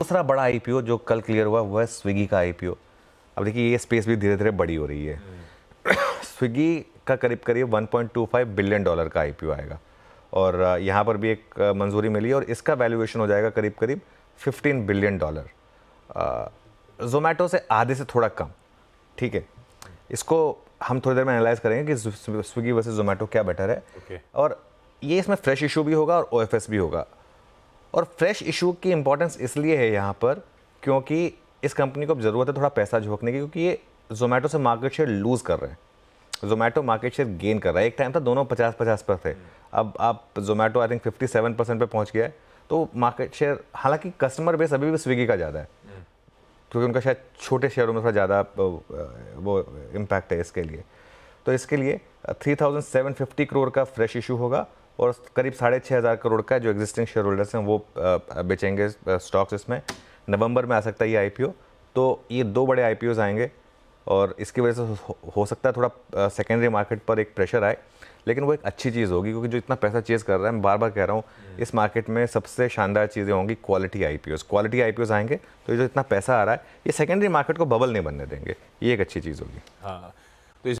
दूसरा बड़ा आईपीओ जो कल क्लियर हुआ वह स्विगी का आईपीओ अब देखिए ये स्पेस भी धीरे धीरे बड़ी हो रही है स्विगी हम्म। का करीब करीब 1.25 बिलियन डॉलर का आईपीओ आएगा और यहाँ पर भी एक मंजूरी मिली और इसका वैल्यूएशन हो जाएगा करीब करीब 15 बिलियन डॉलर जोमेटो से आधे से थोड़ा कम ठीक है इसको हम थोड़ी देर में एनालाइज करेंगे कि स्विगी वर्सेज जोमेटो क्या बेटर है okay. और ये इसमें फ्रेश इशू भी होगा और ओ भी होगा और फ्रेश इशू की इंपॉर्टेंस इसलिए है यहाँ पर क्योंकि इस कंपनी को अब ज़रूरत है थोड़ा पैसा झोंकने की क्योंकि ये जोमेटो से मार्केट शेयर लूज़ कर रहे हैं जोमेटो मार्केट शेयर गेन कर रहा है एक टाइम था दोनों पचास पचास पर थे अब आप Zomato I think fifty seven percent पर पहुँच गया है तो मार्केट शेयर हालांकि कस्टमर बेस अभी भी स्विगी का ज़्यादा है क्योंकि उनका शायद छोटे शेयरों में थोड़ा ज़्यादा वो इम्पैक्ट है इसके लिए तो इसके लिए three thousand seven fifty crore का फ्रेश इशू होगा और करीब साढ़े छः हज़ार करोड़ का जो एग्जिस्टिंग शेयर होल्डर्स हैं वो बेचेंगे स्टॉक्स इसमें नवंबर में आ सकता है ये आई तो ये दो बड़े आई आएंगे और इसकी वजह से हो सकता है थोड़ा सेकेंडरी मार्केट पर एक प्रेशर आए लेकिन वो एक अच्छी चीज़ होगी क्योंकि जो इतना पैसा चेज कर रहा है मैं बार बार कह रहा हूँ हम्म। इस मार्केट में सबसे शानदार चीज़ें होंगी क्वालिटी आई क्वालिटी आई आएंगे तो जो इतना पैसा आ रहा है ये सेकेंडरी मार्केट को बबल नहीं बनने देंगे ये एक अच्छी चीज़ होगी हाँ